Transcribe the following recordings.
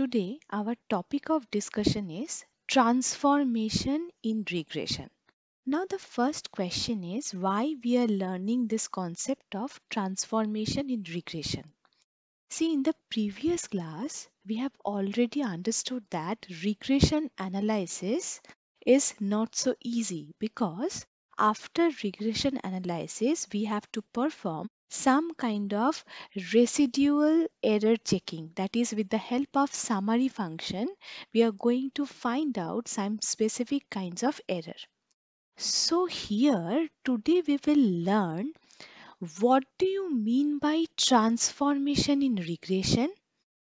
Today, our topic of discussion is transformation in regression. Now, the first question is why we are learning this concept of transformation in regression. See, in the previous class, we have already understood that regression analysis is not so easy because after regression analysis, we have to perform some kind of residual error checking that is with the help of summary function we are going to find out some specific kinds of error. So here today we will learn what do you mean by transformation in regression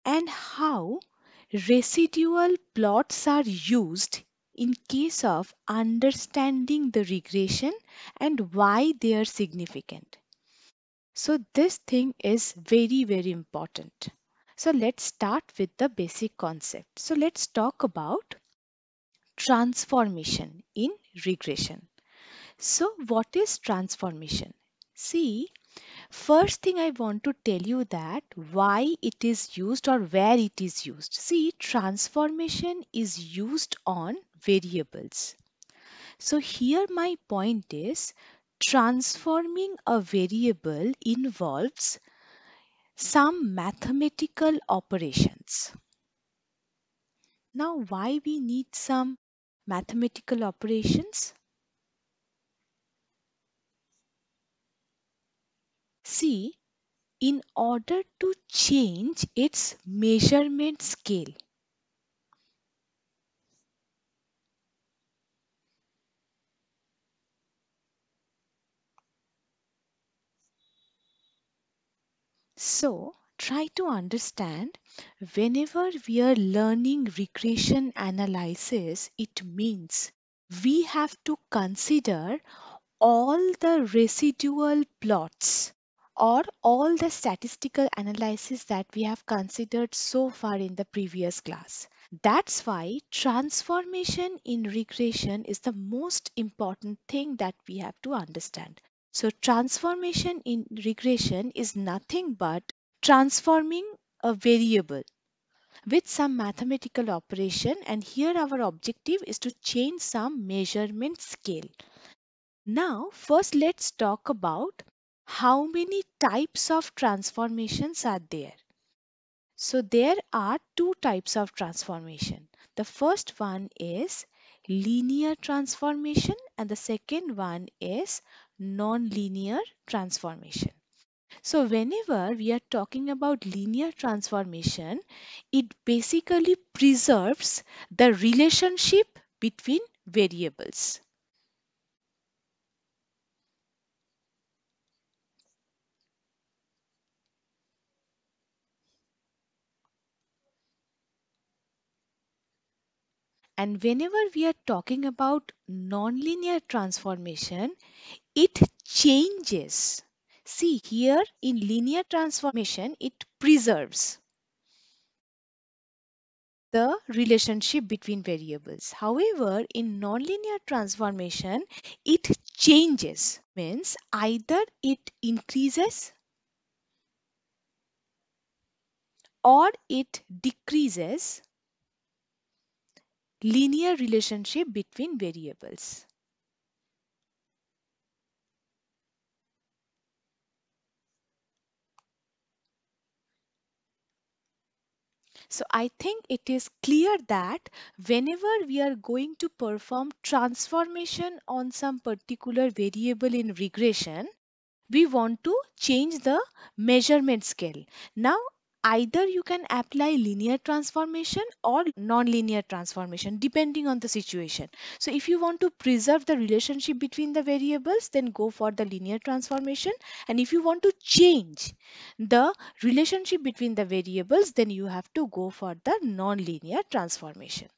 and how residual plots are used in case of understanding the regression and why they are significant. So this thing is very, very important. So let's start with the basic concept. So let's talk about transformation in regression. So what is transformation? See, first thing I want to tell you that why it is used or where it is used. See, transformation is used on variables. So here my point is Transforming a variable involves some mathematical operations. Now, why we need some mathematical operations? See, in order to change its measurement scale, So try to understand whenever we are learning regression analysis, it means we have to consider all the residual plots or all the statistical analysis that we have considered so far in the previous class. That's why transformation in regression is the most important thing that we have to understand. So, transformation in regression is nothing but transforming a variable with some mathematical operation and here our objective is to change some measurement scale. Now first let's talk about how many types of transformations are there. So there are two types of transformation. The first one is linear transformation and the second one is nonlinear transformation. So whenever we are talking about linear transformation, it basically preserves the relationship between variables. And whenever we are talking about nonlinear transformation, it changes. See, here in linear transformation, it preserves the relationship between variables. However, in nonlinear transformation, it changes. Means either it increases or it decreases linear relationship between variables. So I think it is clear that whenever we are going to perform transformation on some particular variable in regression, we want to change the measurement scale. Now either you can apply linear transformation or non-linear transformation depending on the situation so if you want to preserve the relationship between the variables then go for the linear transformation and if you want to change the relationship between the variables then you have to go for the non-linear transformation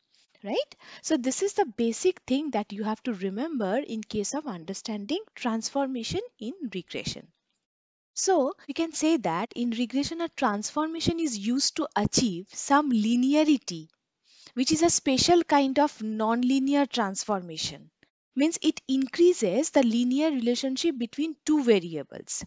right so this is the basic thing that you have to remember in case of understanding transformation in regression so we can say that in regression a transformation is used to achieve some linearity which is a special kind of nonlinear transformation means it increases the linear relationship between two variables.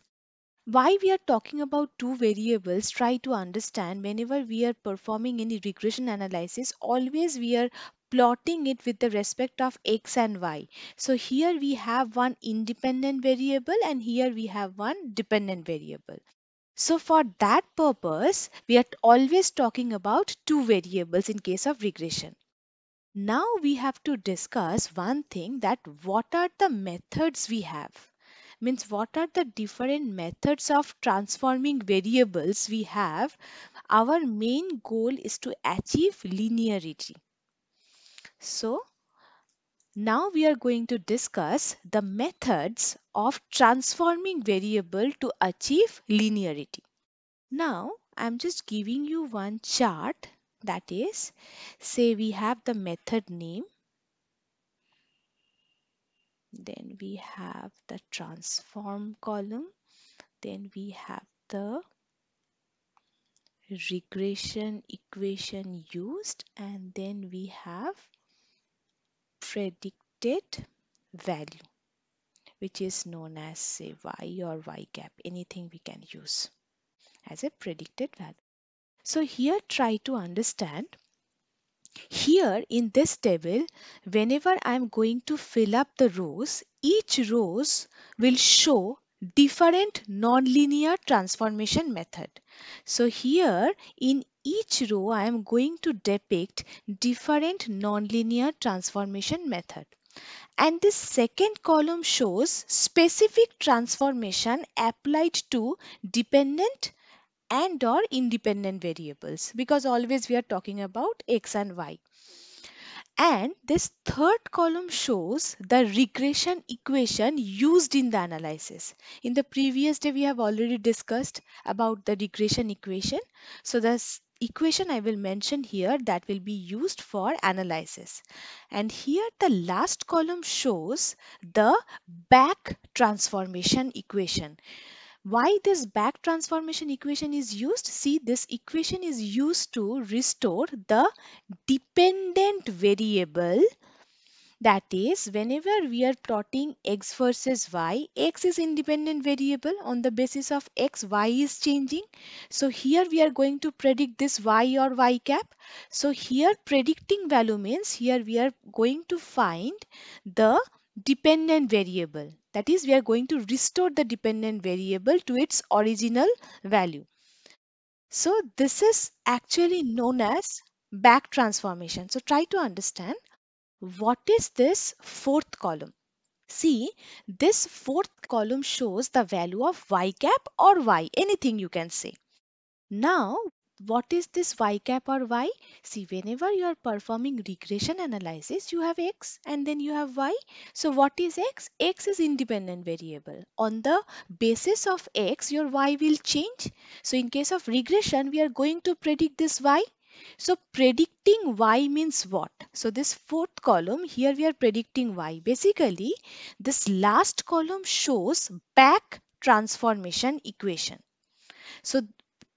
Why we are talking about two variables try to understand whenever we are performing any regression analysis always we are plotting it with the respect of x and y. So here we have one independent variable and here we have one dependent variable. So for that purpose, we are always talking about two variables in case of regression. Now we have to discuss one thing that what are the methods we have? Means what are the different methods of transforming variables we have? Our main goal is to achieve linearity. So now we are going to discuss the methods of transforming variable to achieve linearity. Now I'm just giving you one chart that is say we have the method name then we have the transform column then we have the regression equation used and then we have predicted value which is known as say y or y cap anything we can use as a predicted value. So here try to understand here in this table whenever I am going to fill up the rows each rows will show different nonlinear transformation method. So here in each row I am going to depict different nonlinear transformation method. And this second column shows specific transformation applied to dependent and or independent variables because always we are talking about x and y. And this third column shows the regression equation used in the analysis. In the previous day, we have already discussed about the regression equation. So this equation I will mention here that will be used for analysis. And here the last column shows the back transformation equation. Why this back transformation equation is used? See this equation is used to restore the dependent variable that is, whenever we are plotting x versus y, x is independent variable on the basis of x, y is changing. So here we are going to predict this y or y cap. So here predicting value means here we are going to find the dependent variable. That is, we are going to restore the dependent variable to its original value. So this is actually known as back transformation. So try to understand what is this fourth column? See, this fourth column shows the value of y cap or y, anything you can say. Now, what is this y cap or y? See, whenever you are performing regression analysis, you have x and then you have y. So what is x? x is independent variable. On the basis of x, your y will change. So in case of regression, we are going to predict this y. So predicting y means what? So this fourth column here we are predicting y. Basically this last column shows back transformation equation. So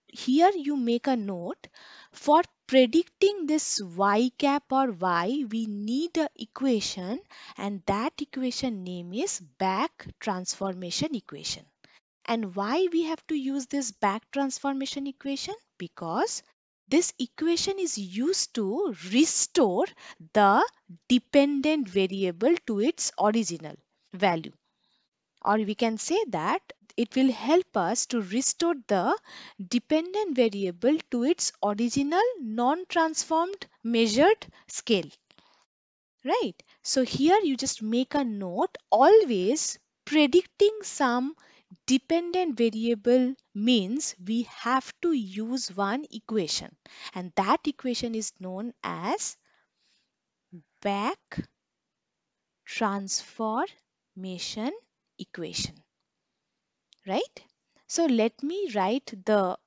here you make a note for predicting this y cap or y we need an equation and that equation name is back transformation equation. And why we have to use this back transformation equation? Because this equation is used to restore the dependent variable to its original value or we can say that it will help us to restore the dependent variable to its original non-transformed measured scale right so here you just make a note always predicting some dependent variable means we have to use one equation and that equation is known as back transformation equation right so let me write the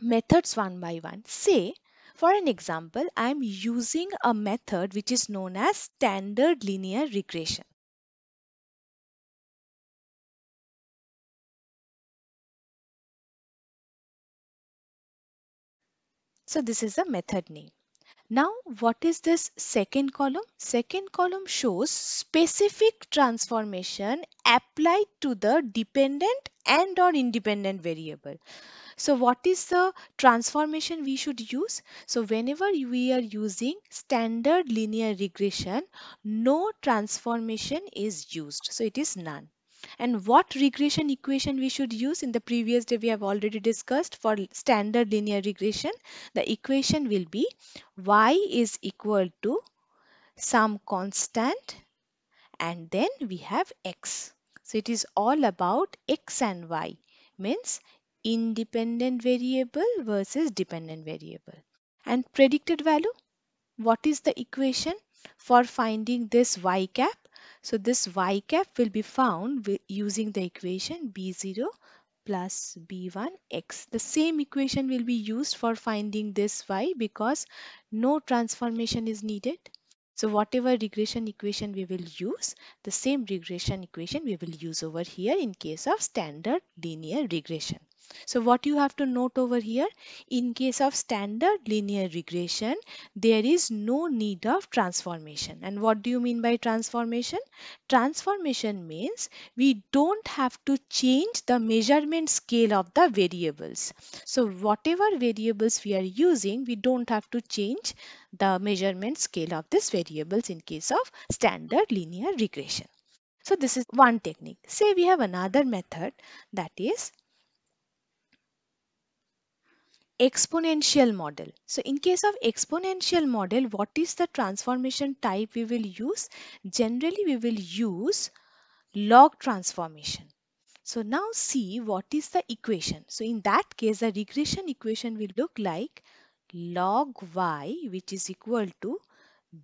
methods one by one say for an example i am using a method which is known as standard linear regression So this is a method name. Now what is this second column? Second column shows specific transformation applied to the dependent and or independent variable. So what is the transformation we should use? So whenever we are using standard linear regression, no transformation is used. So it is none and what regression equation we should use in the previous day we have already discussed for standard linear regression the equation will be y is equal to some constant and then we have x so it is all about x and y means independent variable versus dependent variable and predicted value what is the equation for finding this y cap so this y cap will be found using the equation b0 plus b1x. The same equation will be used for finding this y because no transformation is needed. So whatever regression equation we will use, the same regression equation we will use over here in case of standard linear regression. So what you have to note over here, in case of standard linear regression, there is no need of transformation. And what do you mean by transformation? Transformation means we don't have to change the measurement scale of the variables. So whatever variables we are using, we don't have to change the measurement scale of these variables in case of standard linear regression. So this is one technique. Say we have another method that is exponential model. So in case of exponential model, what is the transformation type we will use? Generally, we will use log transformation. So now see what is the equation. So in that case, the regression equation will look like log y which is equal to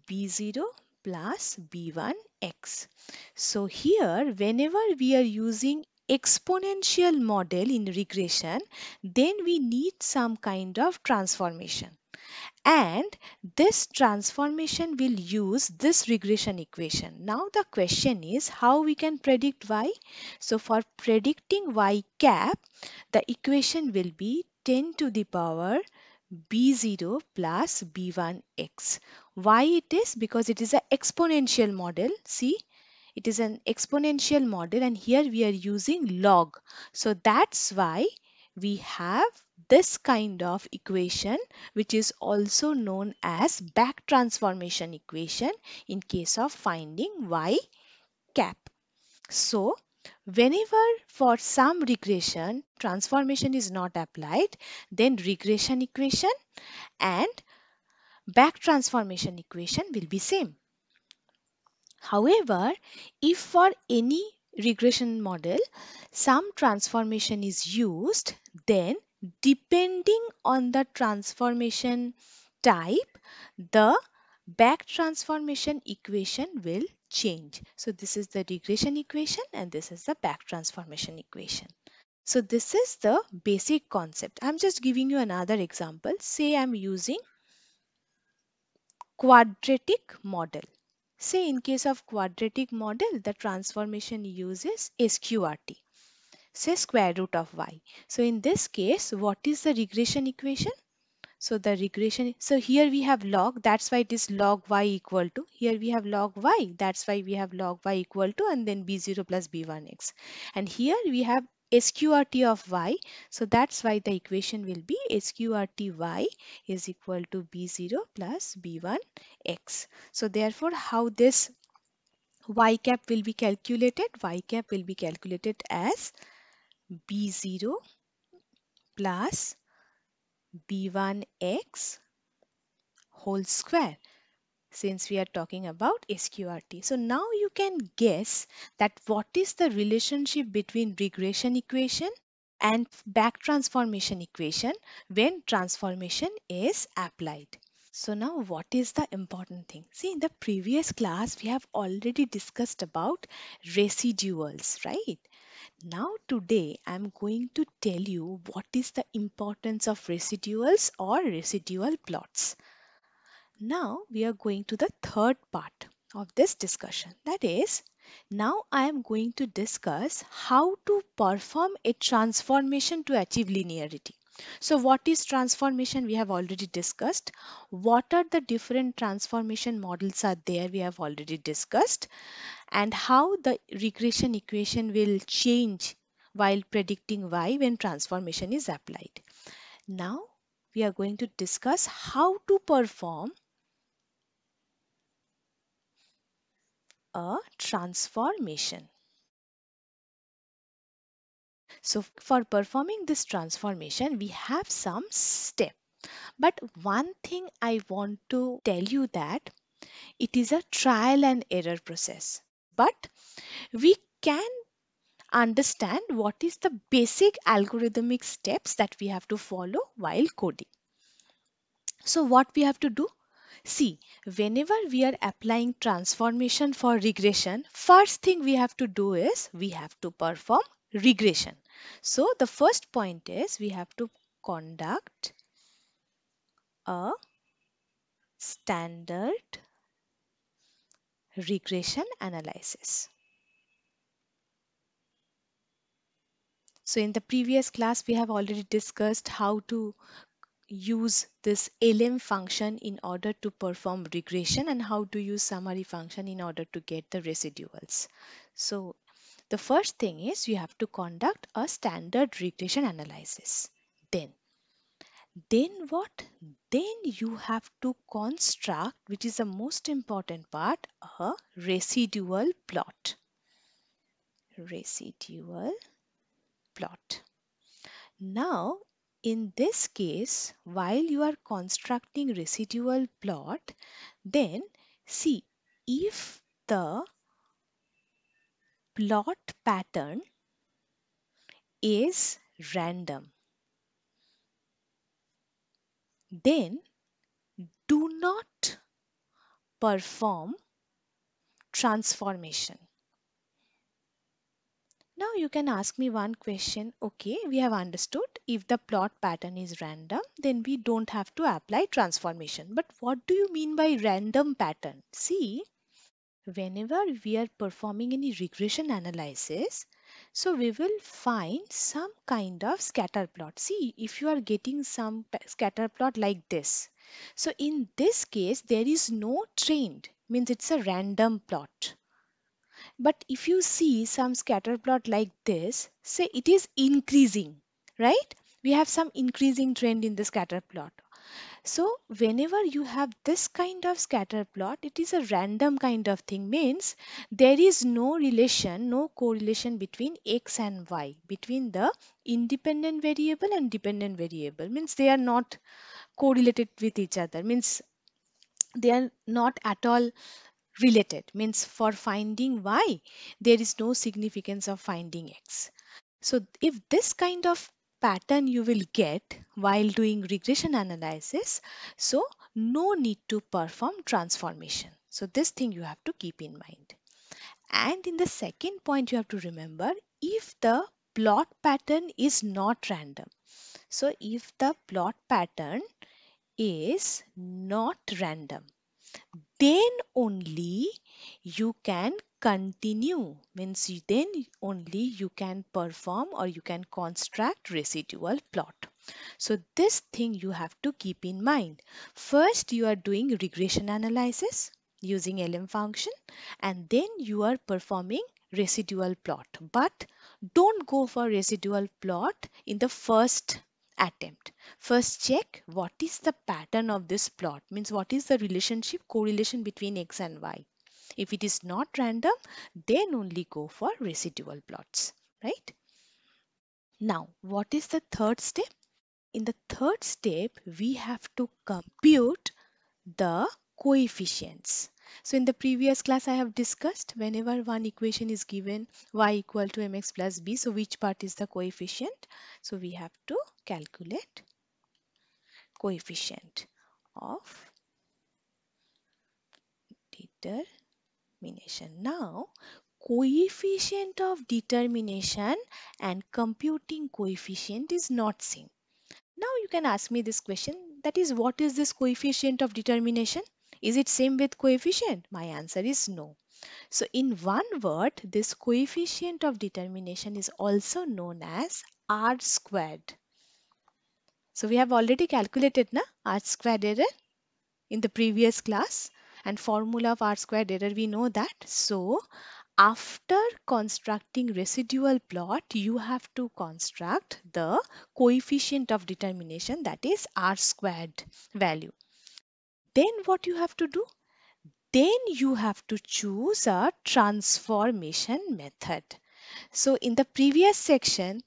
b0 plus b1x. So here whenever we are using exponential model in regression, then we need some kind of transformation. And this transformation will use this regression equation. Now the question is how we can predict y. So for predicting y cap, the equation will be 10 to the power b0 plus b1x. Why it is? Because it is an exponential model. See, it is an exponential model and here we are using log. So that's why we have this kind of equation which is also known as back transformation equation in case of finding y cap. So whenever for some regression transformation is not applied then regression equation and back transformation equation will be same. However, if for any regression model some transformation is used, then depending on the transformation type, the back transformation equation will change. So this is the regression equation and this is the back transformation equation. So this is the basic concept. I'm just giving you another example. Say I'm using quadratic model. Say in case of quadratic model, the transformation uses sqrt, Say square root of y. So in this case, what is the regression equation? So the regression, so here we have log, that's why it is log y equal to, here we have log y, that's why we have log y equal to and then b0 plus b1x. And here we have sqrt of y. So that's why the equation will be sqrt y is equal to b0 plus b1 x. So therefore how this y cap will be calculated? y cap will be calculated as b0 plus b1 x whole square since we are talking about SQRT. So now you can guess that what is the relationship between regression equation and back transformation equation when transformation is applied. So now what is the important thing? See in the previous class we have already discussed about residuals, right? Now today I'm going to tell you what is the importance of residuals or residual plots. Now we are going to the third part of this discussion. That is, now I am going to discuss how to perform a transformation to achieve linearity. So what is transformation? We have already discussed. What are the different transformation models are there? We have already discussed. And how the regression equation will change while predicting y when transformation is applied. Now we are going to discuss how to perform a transformation. So for performing this transformation, we have some step. But one thing I want to tell you that it is a trial and error process. But we can understand what is the basic algorithmic steps that we have to follow while coding. So what we have to do? See, whenever we are applying transformation for regression, first thing we have to do is we have to perform regression. So the first point is we have to conduct a standard regression analysis. So in the previous class, we have already discussed how to use this lm function in order to perform regression and how to use summary function in order to get the residuals. So the first thing is you have to conduct a standard regression analysis. Then, then what? Then you have to construct, which is the most important part, a residual plot. Residual plot. Now, in this case, while you are constructing residual plot, then see if the plot pattern is random. Then do not perform transformation. Now you can ask me one question. Okay, we have understood if the plot pattern is random, then we don't have to apply transformation. But what do you mean by random pattern? See, whenever we are performing any regression analysis, so we will find some kind of scatter plot. See, if you are getting some scatter plot like this. So in this case, there is no trend, means it's a random plot. But if you see some scatter plot like this, say it is increasing, right? We have some increasing trend in the scatter plot. So whenever you have this kind of scatter plot, it is a random kind of thing means there is no relation, no correlation between x and y, between the independent variable and dependent variable means they are not correlated with each other means they are not at all related means for finding y there is no significance of finding x so if this kind of pattern you will get while doing regression analysis so no need to perform transformation so this thing you have to keep in mind and in the second point you have to remember if the plot pattern is not random so if the plot pattern is not random then only you can continue means then only you can perform or you can construct residual plot so this thing you have to keep in mind first you are doing regression analysis using lm function and then you are performing residual plot but don't go for residual plot in the first attempt. First check what is the pattern of this plot means what is the relationship correlation between x and y. If it is not random then only go for residual plots right. Now what is the third step? In the third step we have to compute the coefficients so in the previous class I have discussed whenever one equation is given y equal to mx plus b. So which part is the coefficient? So we have to calculate coefficient of determination. Now coefficient of determination and computing coefficient is not same. Now you can ask me this question that is what is this coefficient of determination? Is it same with coefficient? My answer is no. So in one word, this coefficient of determination is also known as r squared. So we have already calculated na r squared error in the previous class and formula of r squared error we know that. So after constructing residual plot you have to construct the coefficient of determination that is r squared value then what you have to do? Then you have to choose a transformation method. So in the previous section,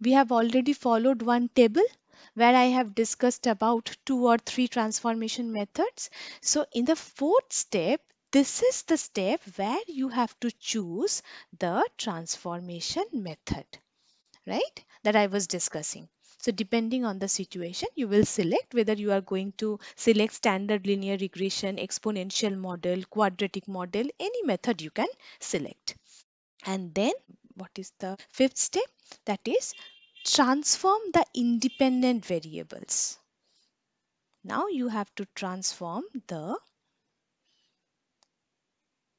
we have already followed one table where I have discussed about two or three transformation methods. So in the fourth step, this is the step where you have to choose the transformation method, right, that I was discussing. So depending on the situation, you will select whether you are going to select standard linear regression, exponential model, quadratic model, any method you can select. And then what is the fifth step? That is transform the independent variables. Now you have to transform the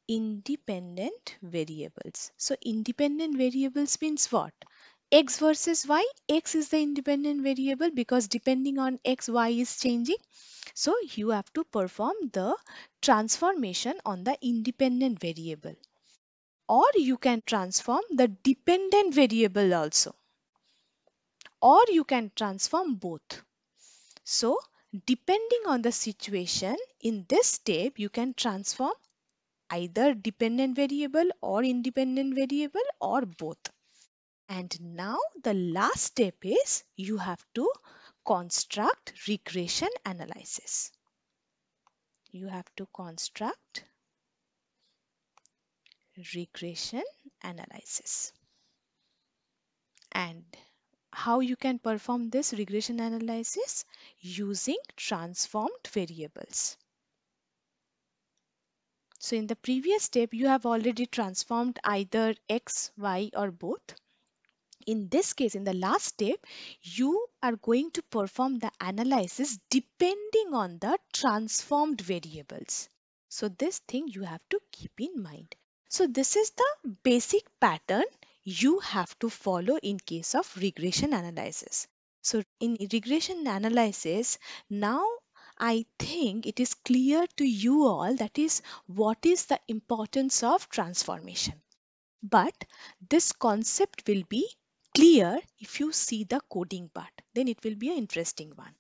independent variables. So independent variables means what? x versus y x is the independent variable because depending on x y is changing so you have to perform the transformation on the independent variable or you can transform the dependent variable also or you can transform both so depending on the situation in this step you can transform either dependent variable or independent variable or both and now the last step is you have to construct regression analysis. You have to construct regression analysis. And how you can perform this regression analysis using transformed variables. So in the previous step, you have already transformed either x, y or both. In this case, in the last step, you are going to perform the analysis depending on the transformed variables. So this thing you have to keep in mind. So this is the basic pattern you have to follow in case of regression analysis. So in regression analysis, now I think it is clear to you all that is what is the importance of transformation. But this concept will be clear if you see the coding part then it will be an interesting one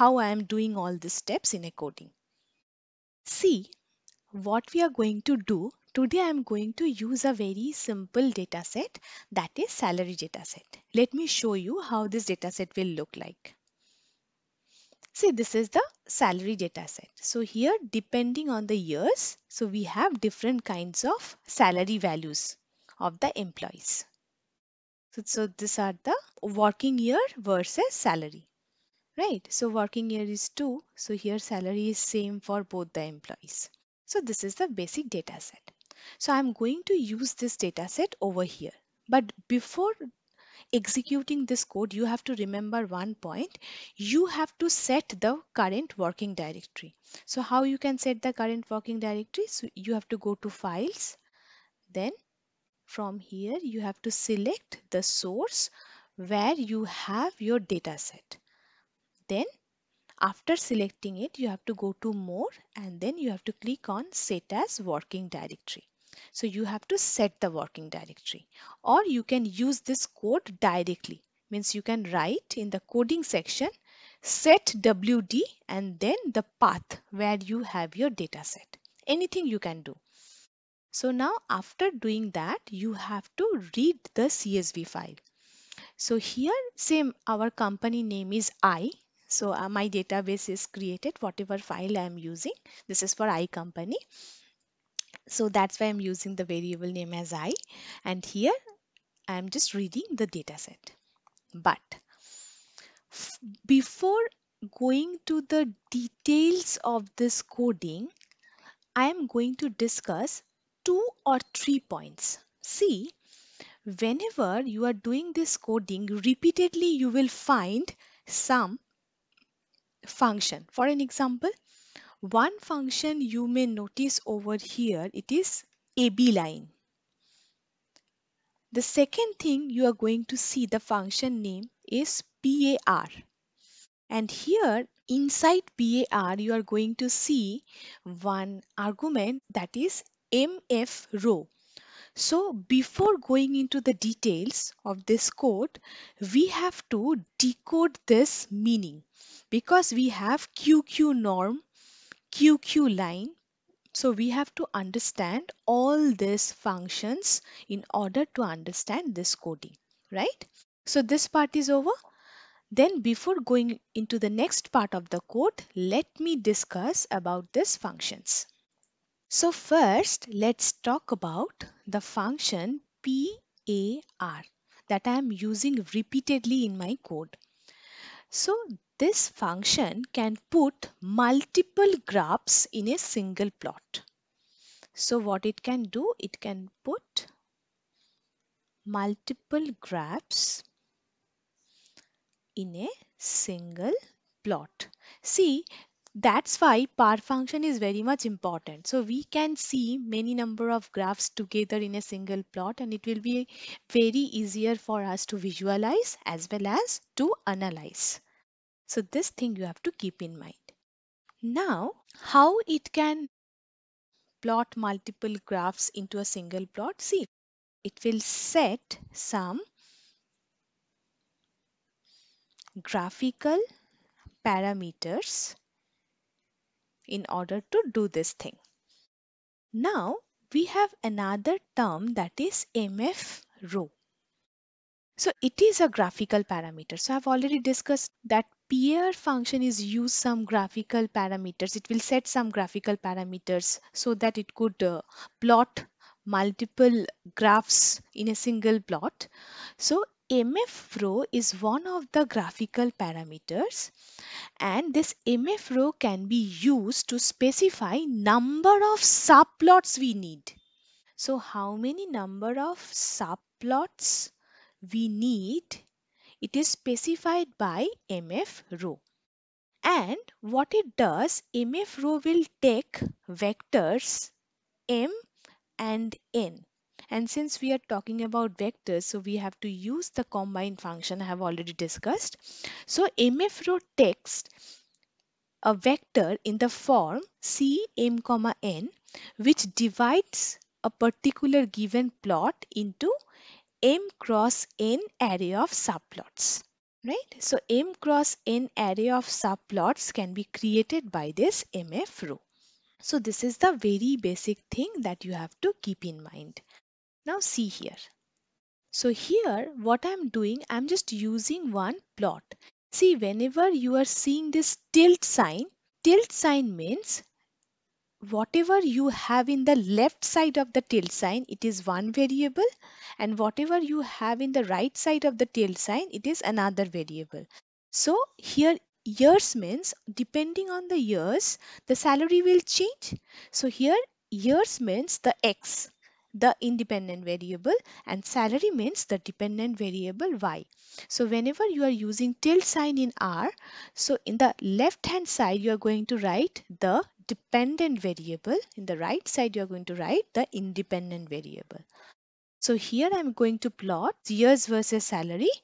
how I am doing all the steps in a coding see what we are going to do today I am going to use a very simple data set that is salary data set let me show you how this data set will look like See, this is the salary data set. So here, depending on the years, so we have different kinds of salary values of the employees. So, so these are the working year versus salary, right? So working year is 2. So here salary is same for both the employees. So this is the basic data set. So I'm going to use this data set over here. But before executing this code, you have to remember one point. You have to set the current working directory. So how you can set the current working directory? So you have to go to files, then from here you have to select the source where you have your data set. Then after selecting it you have to go to more and then you have to click on set as working directory. So you have to set the working directory or you can use this code directly means you can write in the coding section set WD and then the path where you have your data set. Anything you can do. So now after doing that, you have to read the CSV file. So here same our company name is I. So uh, my database is created whatever file I am using. This is for I company. So that's why I'm using the variable name as I and here I am just reading the data set. But before going to the details of this coding, I am going to discuss two or three points. See, whenever you are doing this coding, repeatedly you will find some function. For an example, one function you may notice over here, it is AB line. The second thing you are going to see the function name is PAR. And here inside PAR you are going to see one argument that is MF row. So before going into the details of this code, we have to decode this meaning because we have QQ norm, QQ line. So we have to understand all these functions in order to understand this coding, right? So this part is over. Then before going into the next part of the code, let me discuss about these functions. So first, let's talk about the function PAR that I am using repeatedly in my code. So this function can put multiple graphs in a single plot. So what it can do, it can put multiple graphs in a single plot. See, that's why par function is very much important. So we can see many number of graphs together in a single plot and it will be very easier for us to visualize as well as to analyze. So this thing you have to keep in mind. Now how it can plot multiple graphs into a single plot? See, it will set some graphical parameters in order to do this thing. Now we have another term that is MF row. So it is a graphical parameter. So I've already discussed that peer function is use some graphical parameters. It will set some graphical parameters so that it could uh, plot multiple graphs in a single plot. So MF is one of the graphical parameters and this MF can be used to specify number of subplots we need. So how many number of subplots we need it is specified by MF And what it does MF will take vectors M and N and since we are talking about vectors, so we have to use the combine function I have already discussed. So mf row text a vector in the form c m comma n which divides a particular given plot into m cross n array of subplots right so m cross n array of subplots can be created by this mf row so this is the very basic thing that you have to keep in mind now see here. So here what I'm doing, I'm just using one plot. See whenever you are seeing this tilt sign, tilt sign means whatever you have in the left side of the tilt sign it is one variable and whatever you have in the right side of the tilt sign it is another variable so here years means depending on the years the salary will change so here years means the x the independent variable and salary means the dependent variable y. So whenever you are using tilde sign in R, so in the left hand side you are going to write the dependent variable, in the right side you are going to write the independent variable. So here I'm going to plot years versus salary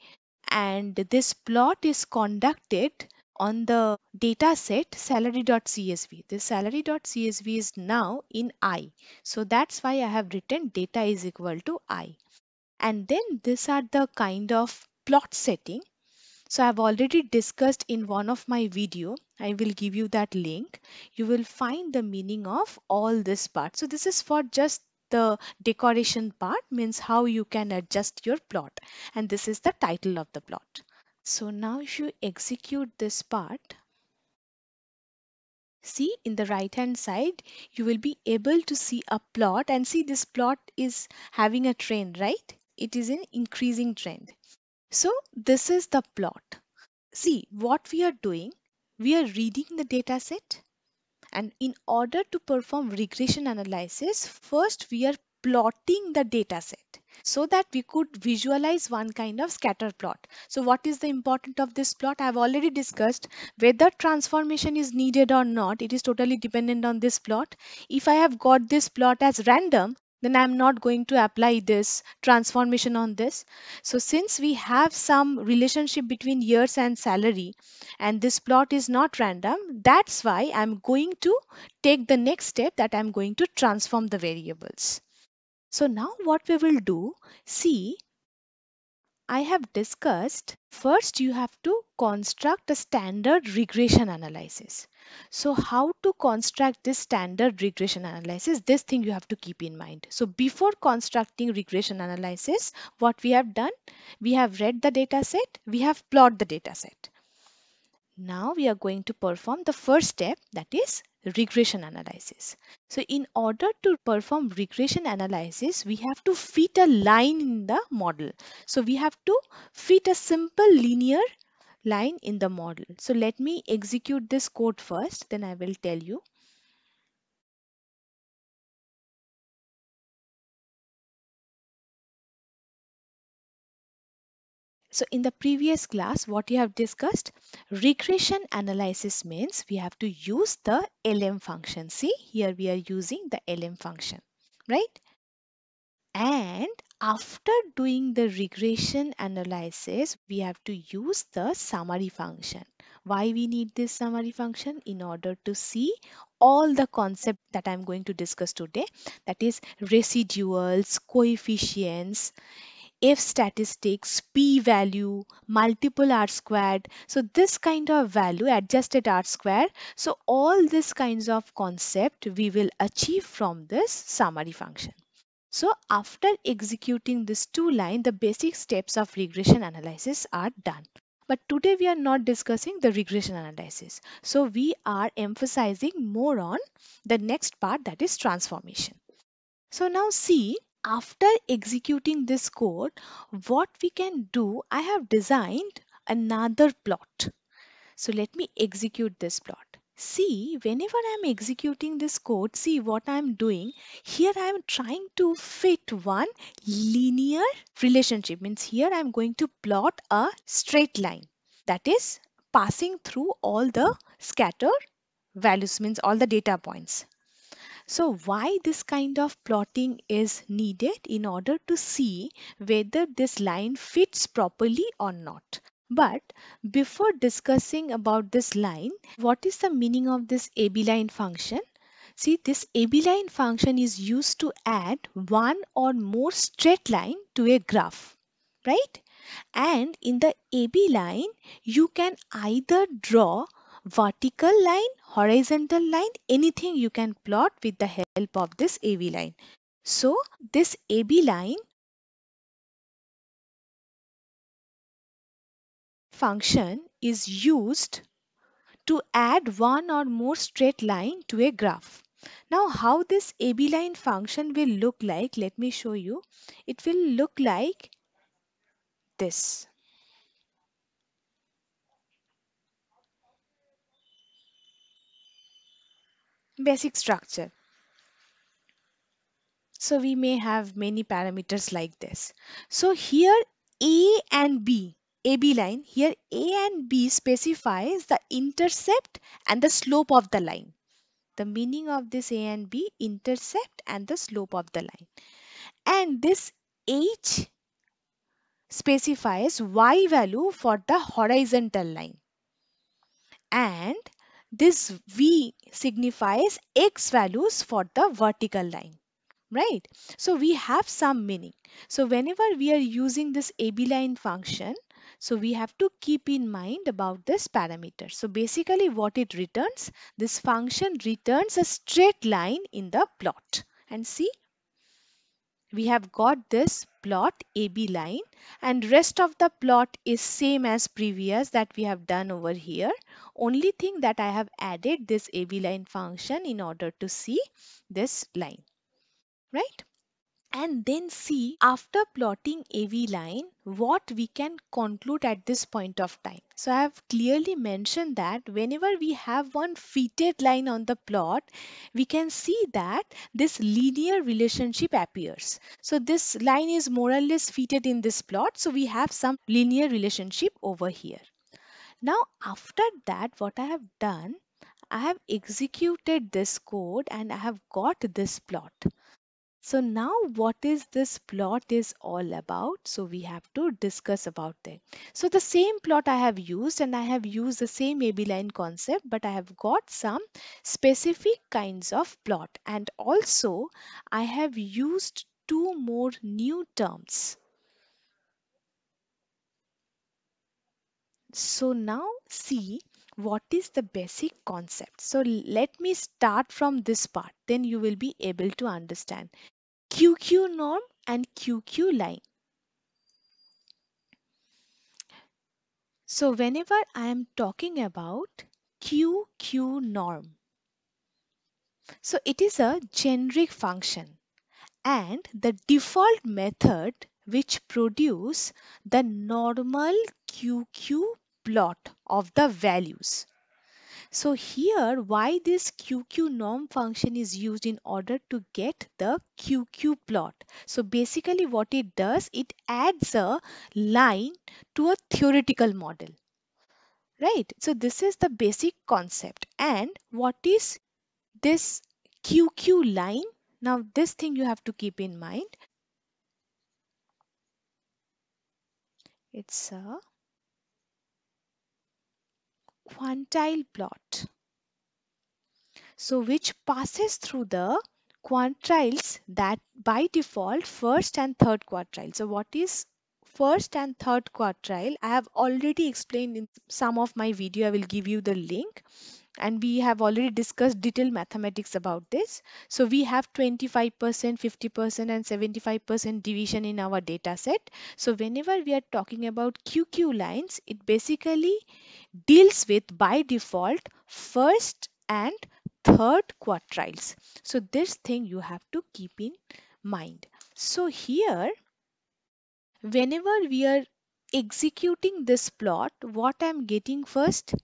and this plot is conducted on the data set salary.csv. This salary.csv is now in I. So that's why I have written data is equal to I. And then these are the kind of plot setting. So I've already discussed in one of my video. I will give you that link. You will find the meaning of all this part. So this is for just the decoration part means how you can adjust your plot and this is the title of the plot. So now if you execute this part, see in the right hand side, you will be able to see a plot and see this plot is having a trend, right? It is an increasing trend. So this is the plot. See what we are doing, we are reading the data set and in order to perform regression analysis, first we are plotting the data set so that we could visualize one kind of scatter plot. So what is the important of this plot? I've already discussed whether transformation is needed or not. It is totally dependent on this plot. If I have got this plot as random, then I'm not going to apply this transformation on this. So since we have some relationship between years and salary and this plot is not random, that's why I'm going to take the next step that I'm going to transform the variables. So now what we will do, see I have discussed first you have to construct a standard regression analysis. So how to construct this standard regression analysis this thing you have to keep in mind. So before constructing regression analysis what we have done we have read the data set we have plotted the data set. Now we are going to perform the first step that is regression analysis. So in order to perform regression analysis, we have to fit a line in the model. So we have to fit a simple linear line in the model. So let me execute this code first, then I will tell you. So in the previous class, what you have discussed, regression analysis means we have to use the LM function. See, here we are using the LM function, right? And after doing the regression analysis, we have to use the summary function. Why we need this summary function? In order to see all the concept that I'm going to discuss today, that is residuals, coefficients, if statistics, p value, multiple r squared. So this kind of value, adjusted r square. So all these kinds of concept we will achieve from this summary function. So after executing this two line, the basic steps of regression analysis are done. But today we are not discussing the regression analysis. So we are emphasizing more on the next part that is transformation. So now see after executing this code, what we can do, I have designed another plot. So let me execute this plot. See, whenever I'm executing this code, see what I'm doing. Here I'm trying to fit one linear relationship. Means here I'm going to plot a straight line. That is passing through all the scatter values, means all the data points. So why this kind of plotting is needed in order to see whether this line fits properly or not. But before discussing about this line, what is the meaning of this AB line function? See this AB line function is used to add one or more straight line to a graph, right? And in the AB line, you can either draw vertical line, horizontal line, anything you can plot with the help of this AB line. So this AB line function is used to add one or more straight line to a graph. Now how this AB line function will look like, let me show you. It will look like this. basic structure. So we may have many parameters like this. So here A and B, AB line, here A and B specifies the intercept and the slope of the line. The meaning of this A and B, intercept and the slope of the line. And this H specifies Y value for the horizontal line. And this V signifies X values for the vertical line right so we have some meaning so whenever we are using this ab line function so we have to keep in mind about this parameter so basically what it returns this function returns a straight line in the plot and see we have got this plot AB line and rest of the plot is same as previous that we have done over here. Only thing that I have added this AB line function in order to see this line, right? and then see after plotting AV line what we can conclude at this point of time. So I have clearly mentioned that whenever we have one fitted line on the plot, we can see that this linear relationship appears. So this line is more or less fitted in this plot. So we have some linear relationship over here. Now after that what I have done, I have executed this code and I have got this plot. So now what is this plot is all about? So we have to discuss about that. So the same plot I have used and I have used the same AB line concept but I have got some specific kinds of plot and also I have used two more new terms. So now see what is the basic concept. So let me start from this part, then you will be able to understand QQ norm and QQ line. So whenever I am talking about QQ norm, so it is a generic function and the default method which produce the normal QQ plot of the values. So here why this QQ norm function is used in order to get the QQ plot. So basically what it does, it adds a line to a theoretical model. Right. So this is the basic concept. And what is this QQ line? Now this thing you have to keep in mind. It's a quantile plot, So which passes through the quantiles that by default first and third quartile. So what is first and third quartile? I have already explained in some of my video. I will give you the link and we have already discussed detailed mathematics about this. So we have 25%, 50% and 75% division in our data set. So whenever we are talking about QQ lines, it basically deals with by default first and third quartiles. So this thing you have to keep in mind. So here, whenever we are executing this plot, what I'm getting first?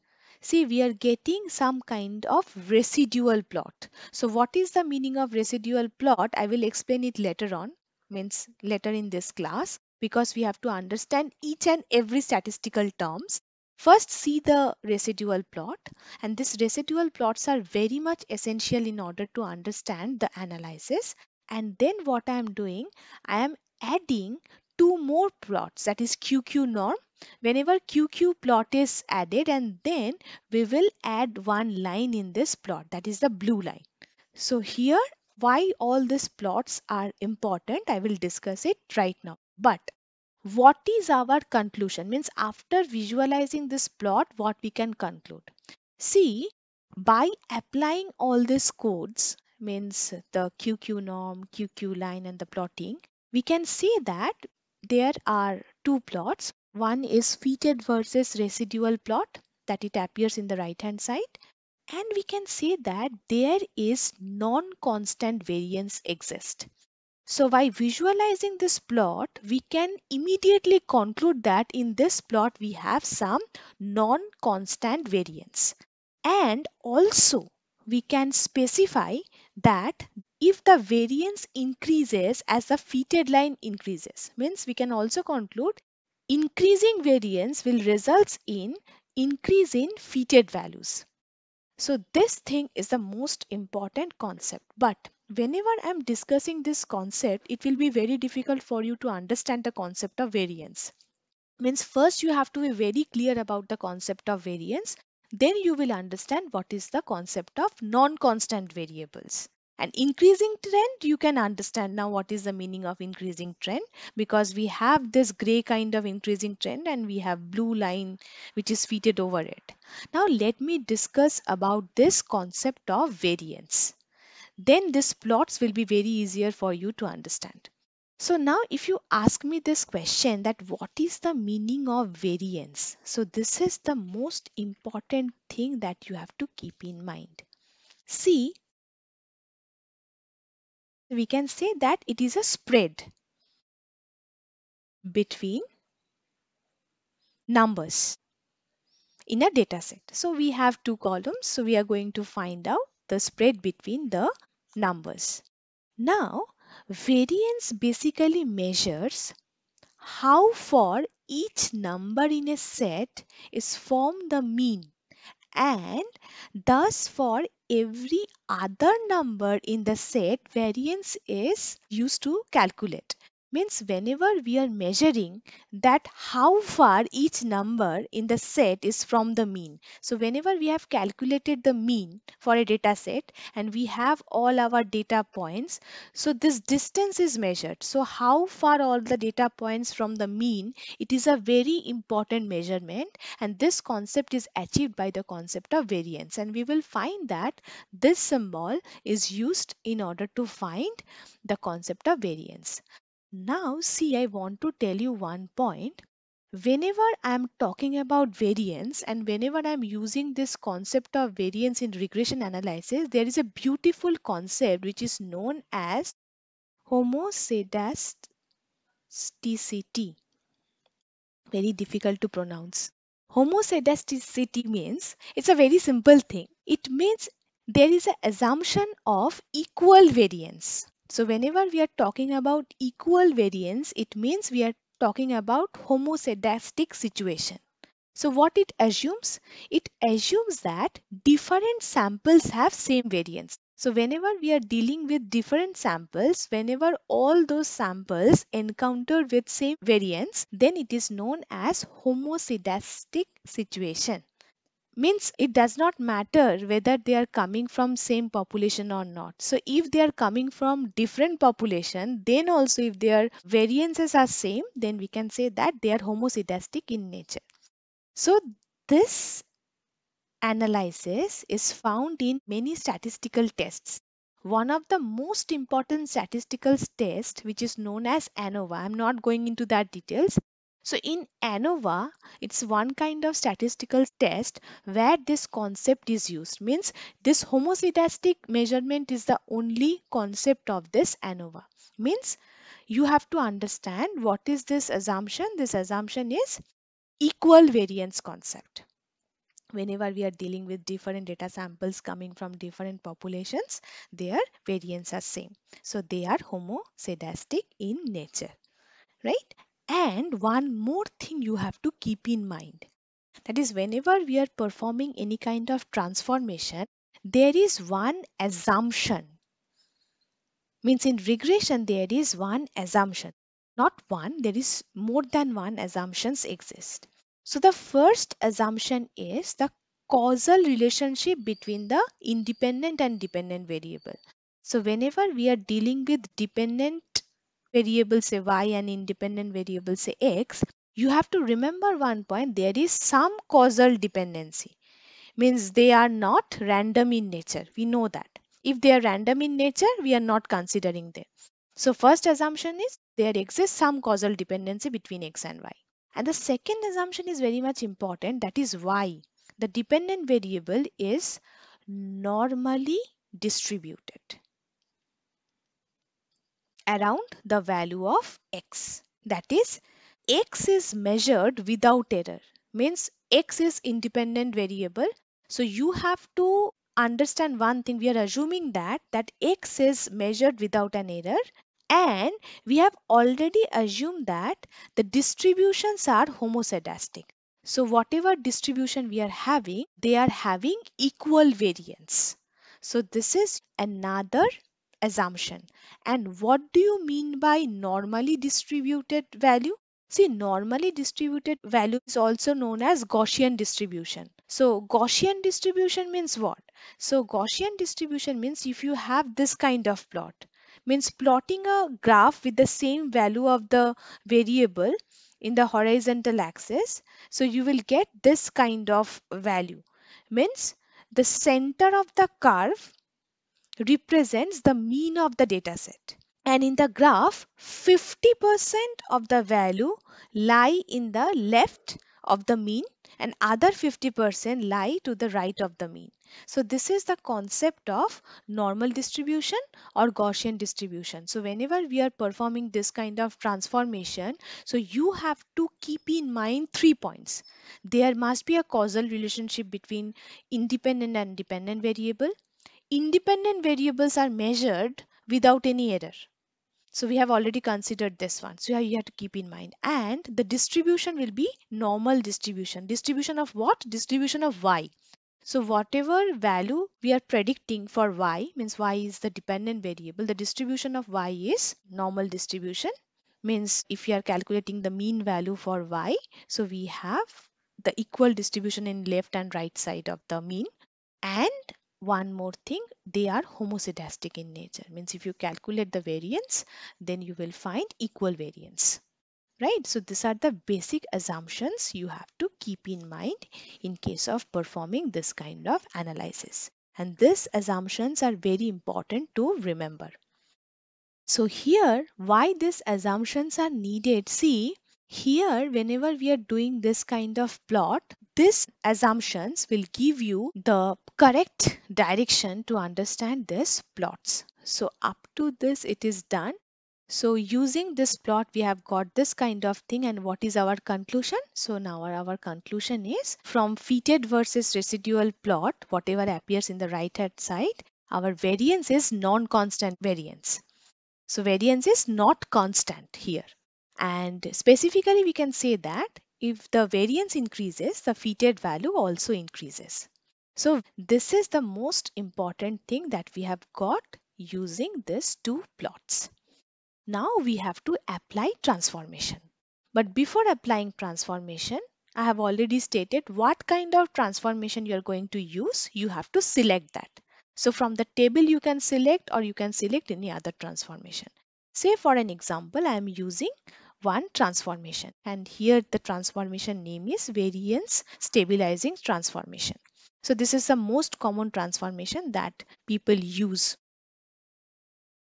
see we are getting some kind of residual plot. So what is the meaning of residual plot? I will explain it later on, means later in this class because we have to understand each and every statistical terms. First see the residual plot and these residual plots are very much essential in order to understand the analysis and then what I am doing I am adding two more plots that is QQ norm whenever qq plot is added and then we will add one line in this plot that is the blue line so here why all these plots are important i will discuss it right now but what is our conclusion means after visualizing this plot what we can conclude see by applying all these codes means the qq norm qq line and the plotting we can see that there are two plots one is fitted versus residual plot that it appears in the right hand side and we can say that there is non-constant variance exist. So by visualizing this plot, we can immediately conclude that in this plot we have some non-constant variance. And also we can specify that if the variance increases as the fitted line increases means we can also conclude increasing variance will result in increase in fitted values. So this thing is the most important concept. But whenever I'm discussing this concept, it will be very difficult for you to understand the concept of variance. Means first you have to be very clear about the concept of variance. Then you will understand what is the concept of non-constant variables and increasing trend you can understand now what is the meaning of increasing trend because we have this gray kind of increasing trend and we have blue line which is fitted over it now let me discuss about this concept of variance then this plots will be very easier for you to understand so now if you ask me this question that what is the meaning of variance so this is the most important thing that you have to keep in mind see we can say that it is a spread between numbers in a data set. So we have two columns. So we are going to find out the spread between the numbers. Now variance basically measures how far each number in a set is from the mean and thus for every other number in the set variance is used to calculate means whenever we are measuring that how far each number in the set is from the mean so whenever we have calculated the mean for a data set and we have all our data points so this distance is measured so how far all the data points from the mean it is a very important measurement and this concept is achieved by the concept of variance and we will find that this symbol is used in order to find the concept of variance now, see, I want to tell you one point. Whenever I'm talking about variance and whenever I'm using this concept of variance in regression analysis, there is a beautiful concept which is known as homoscedasticity. Very difficult to pronounce. Homoscedasticity means it's a very simple thing. It means there is an assumption of equal variance. So whenever we are talking about equal variance, it means we are talking about homoscedastic situation. So what it assumes? It assumes that different samples have same variance. So whenever we are dealing with different samples, whenever all those samples encounter with same variance, then it is known as homoscedastic situation means it does not matter whether they are coming from same population or not so if they are coming from different population then also if their variances are same then we can say that they are homoscedastic in nature so this analysis is found in many statistical tests one of the most important statistical test, which is known as ANOVA. I'm not going into that details. So in ANOVA, it's one kind of statistical test where this concept is used. Means this homocytastic measurement is the only concept of this ANOVA. Means you have to understand what is this assumption. This assumption is equal variance concept. Whenever we are dealing with different data samples coming from different populations, their variance are same. So they are homocedastic in nature right and one more thing you have to keep in mind that is, whenever we are performing any kind of transformation, there is one assumption. Means in regression, there is one assumption. Not one, there is more than one assumptions exist. So the first assumption is the causal relationship between the independent and dependent variable. So whenever we are dealing with dependent variable say y and independent variable say x, you have to remember one point there is some causal dependency means they are not random in nature we know that if they are random in nature we are not considering them so first assumption is there exists some causal dependency between x and y and the second assumption is very much important that is y the dependent variable is normally distributed around the value of x. That is, x is measured without error, means x is independent variable. So you have to understand one thing. We are assuming that, that x is measured without an error and we have already assumed that the distributions are homoscedastic. So whatever distribution we are having, they are having equal variance. So this is another assumption. And what do you mean by normally distributed value? See, normally distributed value is also known as Gaussian distribution. So Gaussian distribution means what? So Gaussian distribution means if you have this kind of plot, means plotting a graph with the same value of the variable in the horizontal axis. So you will get this kind of value means the center of the curve represents the mean of the dataset. And in the graph, 50% of the value lie in the left of the mean and other 50% lie to the right of the mean. So this is the concept of normal distribution or Gaussian distribution. So whenever we are performing this kind of transformation, so you have to keep in mind three points. There must be a causal relationship between independent and dependent variable independent variables are measured without any error. So we have already considered this one. So you have to keep in mind. And the distribution will be normal distribution. Distribution of what? Distribution of y. So whatever value we are predicting for y means y is the dependent variable. The distribution of y is normal distribution means if you are calculating the mean value for y. So we have the equal distribution in left and right side of the mean and one more thing they are homoscedastic in nature means if you calculate the variance then you will find equal variance right so these are the basic assumptions you have to keep in mind in case of performing this kind of analysis and these assumptions are very important to remember so here why these assumptions are needed see here, whenever we are doing this kind of plot, these assumptions will give you the correct direction to understand these plots. So up to this, it is done. So using this plot, we have got this kind of thing and what is our conclusion? So now our, conclusion is from fitted versus residual plot, whatever appears in the right hand side, our variance is non-constant variance. So variance is not constant here. And specifically, we can say that if the variance increases, the fitted value also increases. So this is the most important thing that we have got using these two plots. Now we have to apply transformation. But before applying transformation, I have already stated what kind of transformation you are going to use. You have to select that. So from the table you can select or you can select any other transformation. Say for an example, I am using one transformation and here the transformation name is variance stabilizing transformation. So this is the most common transformation that people use.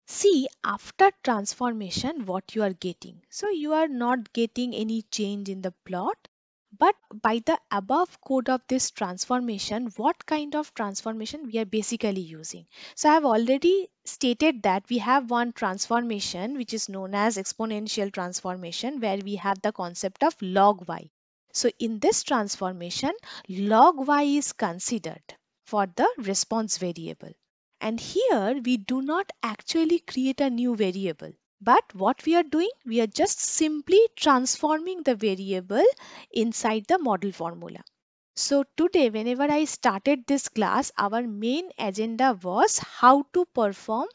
See after transformation what you are getting. So you are not getting any change in the plot but by the above code of this transformation what kind of transformation we are basically using so i have already stated that we have one transformation which is known as exponential transformation where we have the concept of log y so in this transformation log y is considered for the response variable and here we do not actually create a new variable but what we are doing, we are just simply transforming the variable inside the model formula. So today, whenever I started this class, our main agenda was how to perform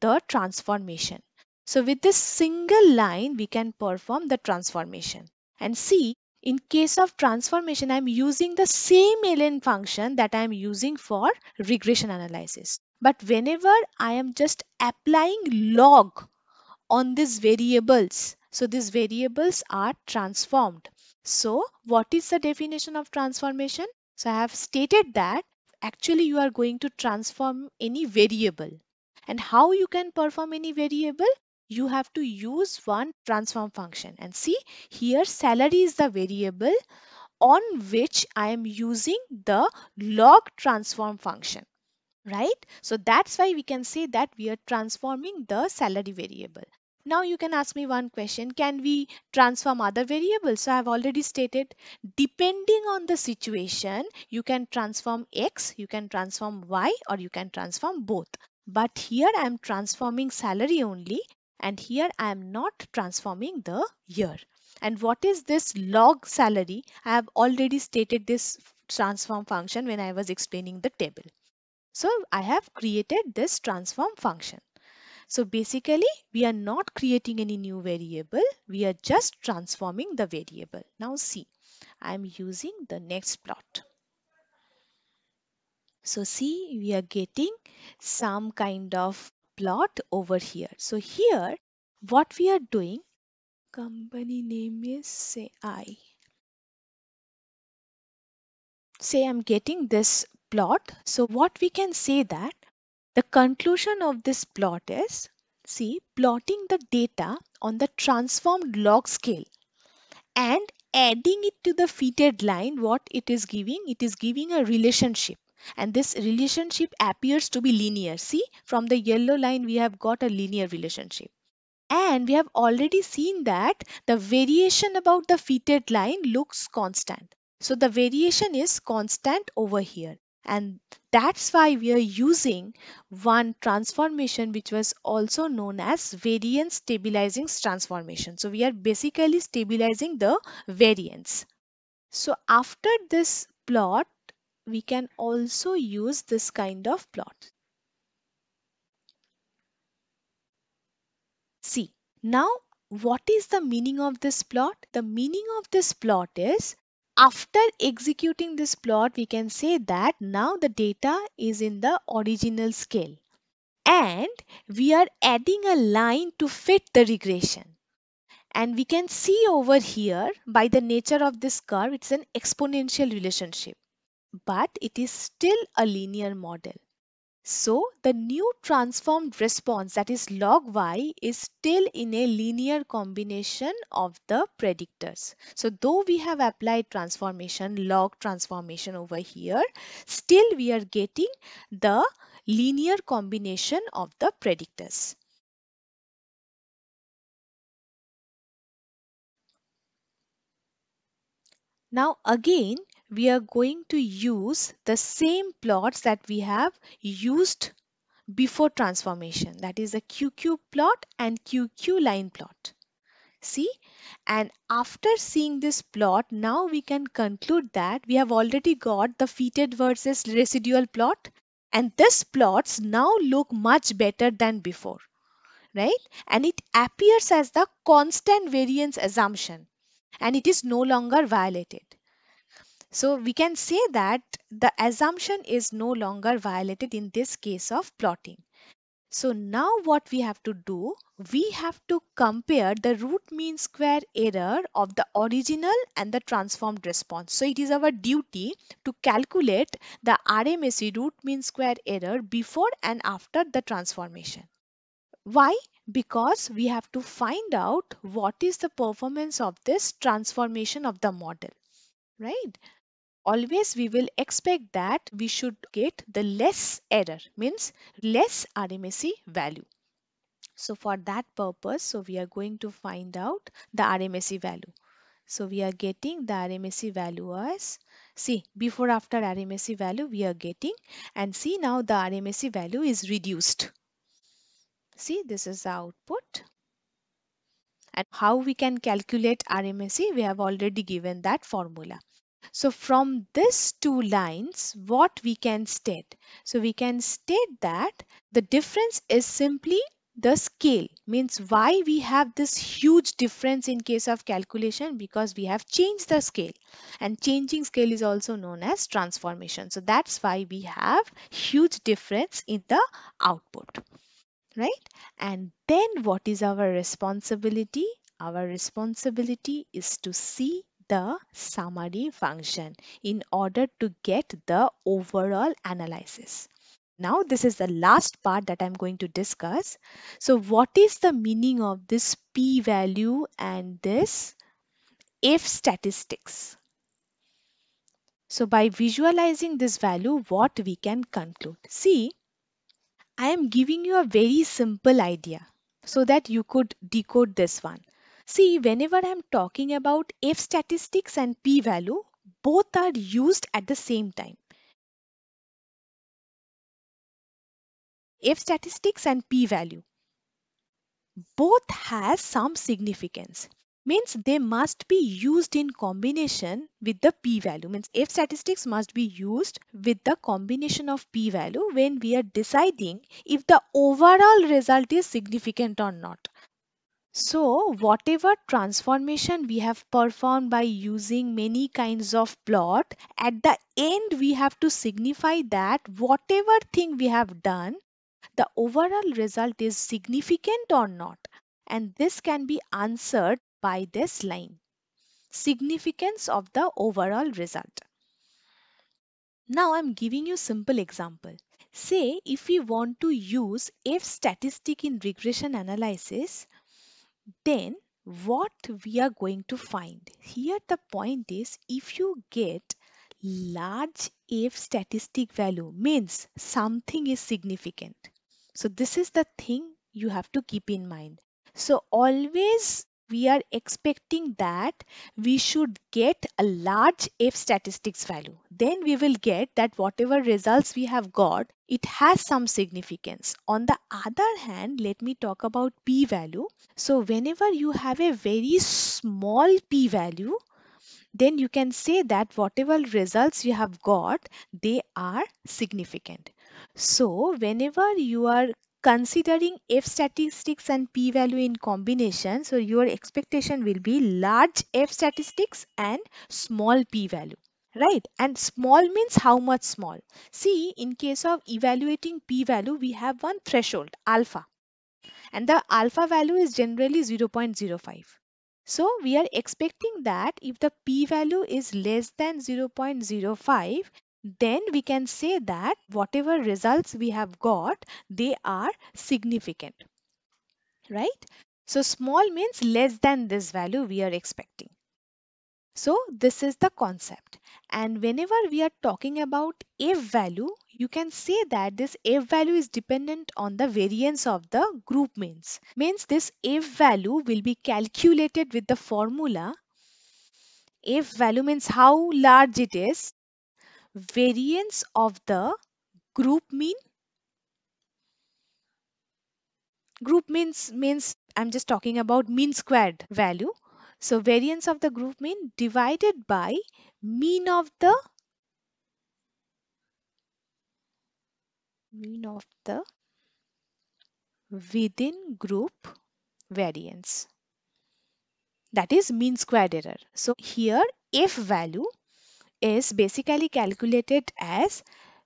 the transformation. So with this single line, we can perform the transformation. And see, in case of transformation, I'm using the same ln function that I'm using for regression analysis. But whenever I am just applying log on these variables. So these variables are transformed. So what is the definition of transformation? So I have stated that actually you are going to transform any variable. And how you can perform any variable? You have to use one transform function. And see here salary is the variable on which I am using the log transform function right? So that's why we can say that we are transforming the salary variable. Now you can ask me one question. Can we transform other variables? So I have already stated depending on the situation, you can transform X, you can transform Y or you can transform both. But here I am transforming salary only and here I am not transforming the year. And what is this log salary? I have already stated this transform function when I was explaining the table. So I have created this transform function. So basically we are not creating any new variable. We are just transforming the variable. Now see, I am using the next plot. So see, we are getting some kind of plot over here. So here, what we are doing, company name is say I. Say I'm getting this plot. So what we can say that the conclusion of this plot is, see, plotting the data on the transformed log scale and adding it to the fitted line, what it is giving, it is giving a relationship and this relationship appears to be linear. See, from the yellow line we have got a linear relationship. And we have already seen that the variation about the fitted line looks constant. So the variation is constant over here and that's why we are using one transformation which was also known as variance stabilizing transformation so we are basically stabilizing the variance so after this plot we can also use this kind of plot see now what is the meaning of this plot the meaning of this plot is after executing this plot we can say that now the data is in the original scale and we are adding a line to fit the regression and we can see over here by the nature of this curve it's an exponential relationship but it is still a linear model so the new transformed response that is log y is still in a linear combination of the predictors. So though we have applied transformation log transformation over here, still we are getting the linear combination of the predictors. Now again we are going to use the same plots that we have used before transformation that is the QQ plot and QQ line plot. See and after seeing this plot now we can conclude that we have already got the fitted versus residual plot and this plots now look much better than before right and it appears as the constant variance assumption and it is no longer violated so we can say that the assumption is no longer violated in this case of plotting. So now what we have to do, we have to compare the root mean square error of the original and the transformed response. So it is our duty to calculate the RMSE root mean square error before and after the transformation. Why? Because we have to find out what is the performance of this transformation of the model, right? always we will expect that we should get the less error means less RMSE value. So for that purpose, so we are going to find out the RMSE value. So we are getting the RMSE value as see before after RMSE value we are getting and see now the RMSE value is reduced. See this is the output and how we can calculate RMSE we have already given that formula. So from these two lines, what we can state? So we can state that the difference is simply the scale means why we have this huge difference in case of calculation because we have changed the scale and changing scale is also known as transformation so that's why we have huge difference in the output right and then what is our responsibility our responsibility is to see the summary function in order to get the overall analysis. Now this is the last part that I'm going to discuss. So what is the meaning of this p-value and this if statistics? So by visualizing this value, what we can conclude? See, I am giving you a very simple idea so that you could decode this one. See, whenever I'm talking about F statistics and p value, both are used at the same time. F statistics and p value. Both has some significance means they must be used in combination with the p-value means f statistics must be used with the combination of p-value when we are deciding if the overall result is significant or not so, whatever transformation we have performed by using many kinds of plot, at the end we have to signify that whatever thing we have done, the overall result is significant or not. And this can be answered by this line. Significance of the overall result. Now I am giving you simple example. Say if we want to use F statistic in regression analysis, then what we are going to find here the point is if you get large if statistic value means something is significant so this is the thing you have to keep in mind so always we are expecting that we should get a large F statistics value. Then we will get that whatever results we have got, it has some significance. On the other hand, let me talk about p value. So whenever you have a very small p value, then you can say that whatever results you have got, they are significant. So whenever you are considering F statistics and p-value in combination, so your expectation will be large F statistics and small p-value right and small means how much small see in case of evaluating p value we have one threshold alpha and the alpha value is generally 0.05 so we are expecting that if the p value is less than 0.05 then we can say that whatever results we have got, they are significant, right? So small means less than this value we are expecting. So this is the concept. And whenever we are talking about F value, you can say that this F value is dependent on the variance of the group means. Means this F value will be calculated with the formula F value means how large it is variance of the group mean group means means i'm just talking about mean squared value so variance of the group mean divided by mean of the mean of the within group variance that is mean squared error so here f value is basically calculated as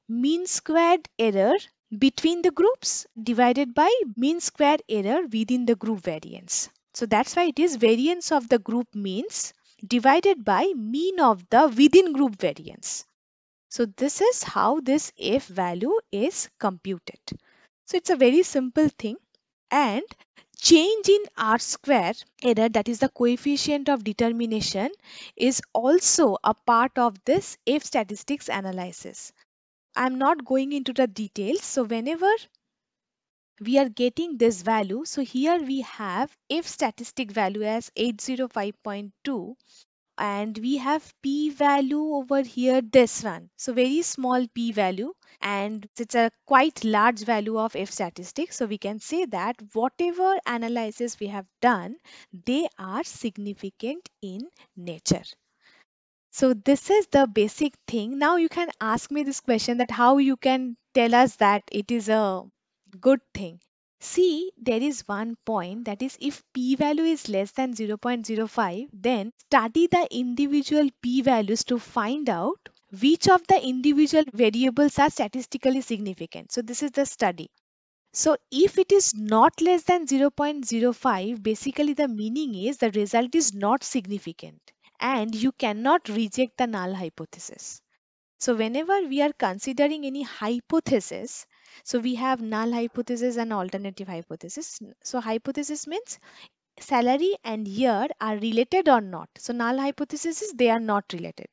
mean squared error between the groups divided by mean squared error within the group variance. So that's why it is variance of the group means divided by mean of the within group variance. So this is how this F value is computed. So it's a very simple thing and change in r square error that is the coefficient of determination is also a part of this f statistics analysis i'm not going into the details so whenever we are getting this value so here we have f statistic value as 805.2 and we have p value over here this one so very small p value and it's a quite large value of f statistics so we can say that whatever analysis we have done they are significant in nature so this is the basic thing now you can ask me this question that how you can tell us that it is a good thing See, there is one point that is if p value is less than 0.05, then study the individual p values to find out which of the individual variables are statistically significant. So this is the study. So if it is not less than 0.05, basically the meaning is the result is not significant and you cannot reject the null hypothesis. So whenever we are considering any hypothesis, so we have null hypothesis and alternative hypothesis. So hypothesis means salary and year are related or not. So null hypothesis is they are not related.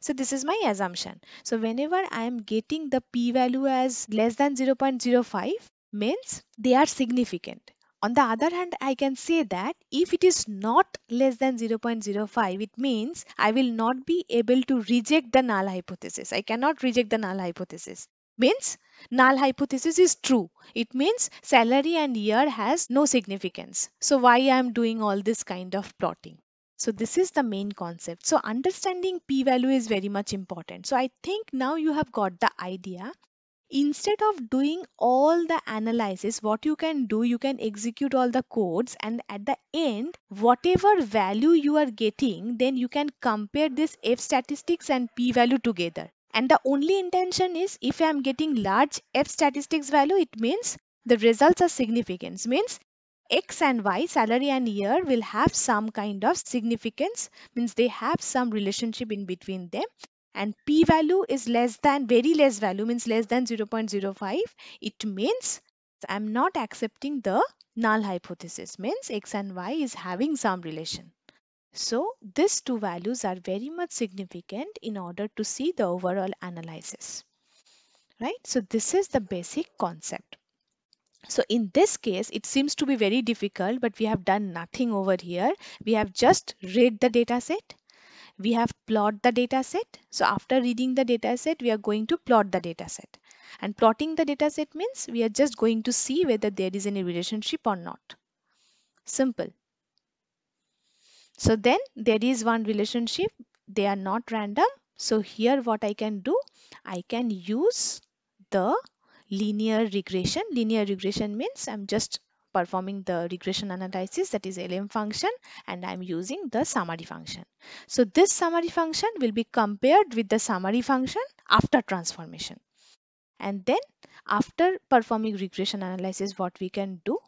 So this is my assumption. So whenever I am getting the p-value as less than 0.05 means they are significant. On the other hand, I can say that if it is not less than 0.05, it means I will not be able to reject the null hypothesis. I cannot reject the null hypothesis means null hypothesis is true it means salary and year has no significance so why i am doing all this kind of plotting so this is the main concept so understanding p value is very much important so i think now you have got the idea instead of doing all the analysis what you can do you can execute all the codes and at the end whatever value you are getting then you can compare this f statistics and p value together and the only intention is if I am getting large F statistics value it means the results are significant means X and Y salary and year will have some kind of significance means they have some relationship in between them and p value is less than very less value means less than 0.05 it means I'm not accepting the null hypothesis means X and Y is having some relation. So these two values are very much significant in order to see the overall analysis. Right? So this is the basic concept. So in this case, it seems to be very difficult, but we have done nothing over here. We have just read the data set. We have plot the data set. So after reading the data set, we are going to plot the data set. And plotting the data set means we are just going to see whether there is any relationship or not. Simple. So then there is one relationship. They are not random. So here what I can do, I can use the linear regression. Linear regression means I'm just performing the regression analysis that is LM function and I'm using the summary function. So this summary function will be compared with the summary function after transformation. And then after performing regression analysis what we can do,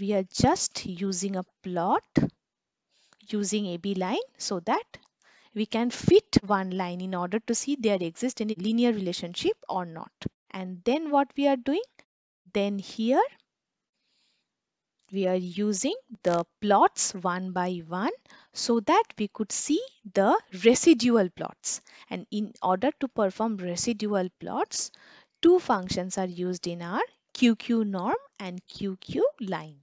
we are just using a plot using AB line so that we can fit one line in order to see there exists any linear relationship or not. And then what we are doing? Then here we are using the plots one by one so that we could see the residual plots and in order to perform residual plots two functions are used in our QQ norm and QQ line.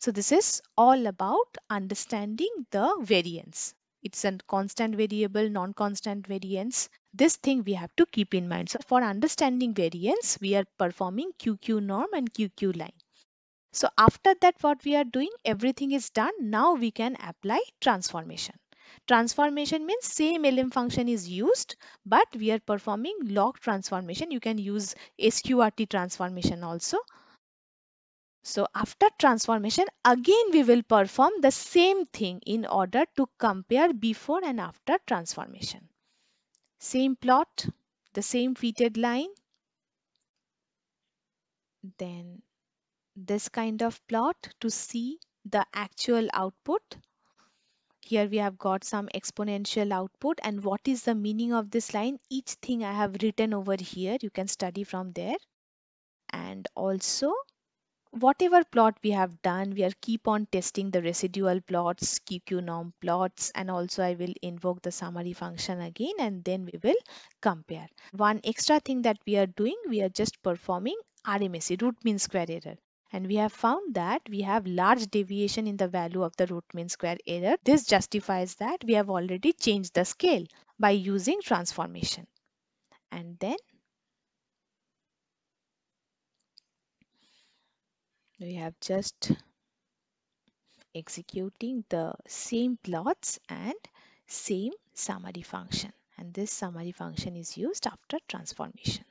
So this is all about understanding the variance. It's a constant variable, non-constant variance. This thing we have to keep in mind. So for understanding variance, we are performing QQ norm and QQ line. So after that, what we are doing, everything is done. Now we can apply transformation. Transformation means same LM function is used, but we are performing log transformation. You can use SQRT transformation also. So after transformation again we will perform the same thing in order to compare before and after transformation. Same plot, the same fitted line, then this kind of plot to see the actual output. Here we have got some exponential output and what is the meaning of this line? Each thing I have written over here, you can study from there. And also whatever plot we have done, we are keep on testing the residual plots, QQ norm plots, and also I will invoke the summary function again and then we will compare. One extra thing that we are doing, we are just performing RMSE, root mean square error. And we have found that we have large deviation in the value of the root mean square error. This justifies that we have already changed the scale by using transformation. And then we have just executing the same plots and same summary function and this summary function is used after transformation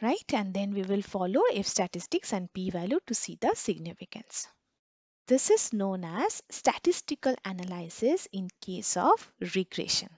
right and then we will follow if statistics and p-value to see the significance this is known as statistical analysis in case of regression